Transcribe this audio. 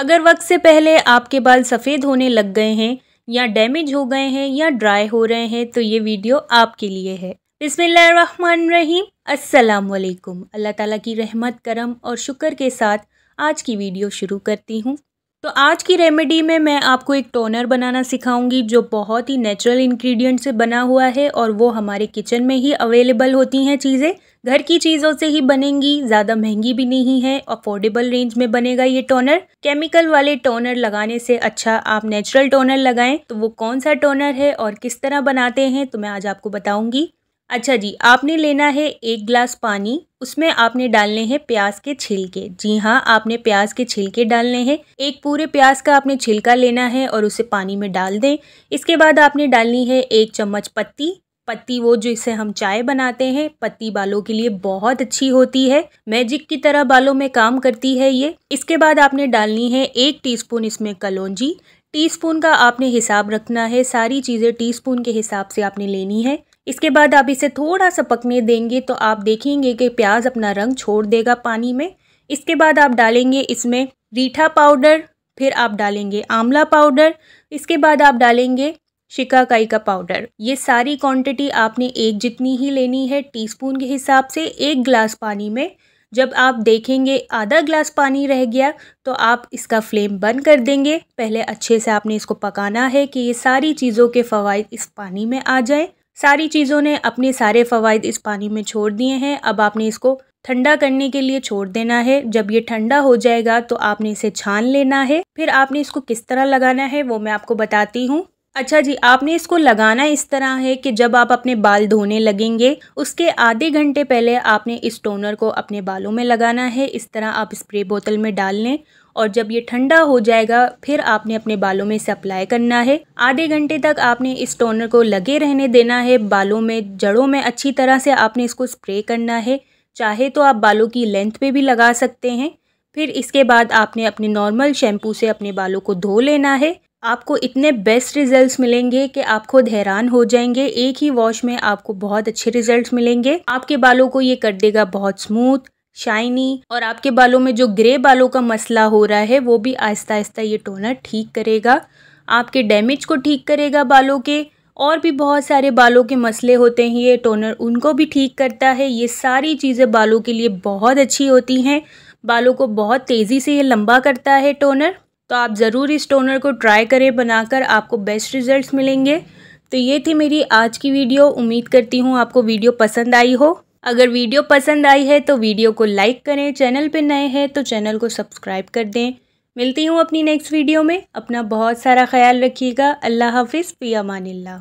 अगर वक्त से पहले आपके बाल सफ़ेद होने लग गए हैं या डैमेज हो गए हैं या ड्राई हो रहे हैं तो ये वीडियो आपके लिए है बिसमीम असलकुम अल्लाह ताला की रहमत करम और शुक्र के साथ आज की वीडियो शुरू करती हूँ तो आज की रेमेडी में मैं आपको एक टोनर बनाना सिखाऊंगी जो बहुत ही नेचुरल इंग्रेडिएंट से बना हुआ है और वो हमारे किचन में ही अवेलेबल होती हैं चीज़ें घर की चीज़ों से ही बनेंगी ज़्यादा महंगी भी नहीं है अफोर्डेबल रेंज में बनेगा ये टोनर केमिकल वाले टोनर लगाने से अच्छा आप नेचुरल टोनर लगाएं तो वो कौन सा टोनर है और किस तरह बनाते हैं तो मैं आज आपको बताऊँगी अच्छा जी आपने लेना है एक गिलास पानी उसमें आपने डालने हैं प्याज के छिलके जी हाँ आपने प्याज के छिलके डालने हैं एक पूरे प्याज का आपने छिलका लेना है और उसे पानी में डाल दें इसके बाद आपने डालनी है एक चम्मच पत्ती पत्ती वो जिसे हम चाय बनाते हैं पत्ती बालों के लिए बहुत अच्छी होती है मैजिक की तरह बालों में काम करती है ये इसके बाद आपने डालनी है एक टीस्पून इसमें कलौजी टीस्पून का आपने हिसाब रखना है सारी चीज़ें टीस्पून के हिसाब से आपने लेनी है इसके बाद आप इसे थोड़ा सा पकने देंगे तो आप देखेंगे कि प्याज अपना रंग छोड़ देगा पानी में इसके बाद आप डालेंगे इसमें रीठा पाउडर फिर आप डालेंगे आंवला पाउडर इसके बाद आप डालेंगे शिकाकाई का पाउडर ये सारी क्वांटिटी आपने एक जितनी ही लेनी है टीस्पून के हिसाब से एक ग्लास पानी में जब आप देखेंगे आधा ग्लास पानी रह गया तो आप इसका फ्लेम बंद कर देंगे पहले अच्छे से आपने इसको पकाना है कि ये सारी चीज़ों के फ़वाद इस पानी में आ जाएं सारी चीज़ों ने अपने सारे फ़वाद इस पानी में छोड़ दिए हैं अब आपने इसको ठंडा करने के लिए छोड़ देना है जब ये ठंडा हो जाएगा तो आपने इसे छान लेना है फिर आपने इसको किस तरह लगाना है वो मैं आपको बताती हूँ अच्छा जी आपने इसको लगाना इस तरह है कि जब आप अपने बाल धोने लगेंगे उसके आधे घंटे पहले आपने इस टोनर को अपने बालों में लगाना है इस तरह आप स्प्रे बोतल में डाल लें और जब ये ठंडा हो जाएगा फिर आपने अपने बालों में इसे अप्लाई करना है आधे घंटे तक आपने इस टोनर को लगे रहने देना है बालों में जड़ों में अच्छी तरह से आपने इसको स्प्रे करना है चाहे तो आप बालों की लेंथ पे भी लगा सकते हैं फिर इसके बाद आपने अपने नॉर्मल शैम्पू से अपने बालों को धो लेना है आपको इतने बेस्ट रिजल्ट्स मिलेंगे कि आप खुद हैरान हो जाएंगे एक ही वॉश में आपको बहुत अच्छे रिजल्ट्स मिलेंगे आपके बालों को ये कर देगा बहुत स्मूथ शाइनी और आपके बालों में जो ग्रे बालों का मसला हो रहा है वो भी आहिस्ता आहिस्ता ये टोनर ठीक करेगा आपके डैमेज को ठीक करेगा बालों के और भी बहुत सारे बालों के मसले होते हैं ये टोनर उनको भी ठीक करता है ये सारी चीज़ें बालों के लिए बहुत अच्छी होती हैं बालों को बहुत तेज़ी से ये लंबा करता है टोनर तो आप ज़रूर इस टोनर को ट्राई करें बनाकर आपको बेस्ट रिजल्ट्स मिलेंगे तो ये थी मेरी आज की वीडियो उम्मीद करती हूँ आपको वीडियो पसंद आई हो अगर वीडियो पसंद आई है तो वीडियो को लाइक करें चैनल पर नए हैं तो चैनल को सब्सक्राइब कर दें मिलती हूँ अपनी नेक्स्ट वीडियो में अपना बहुत सारा ख्याल रखिएगा अल्लाह हाफिज़ फ़िया मानिल्ला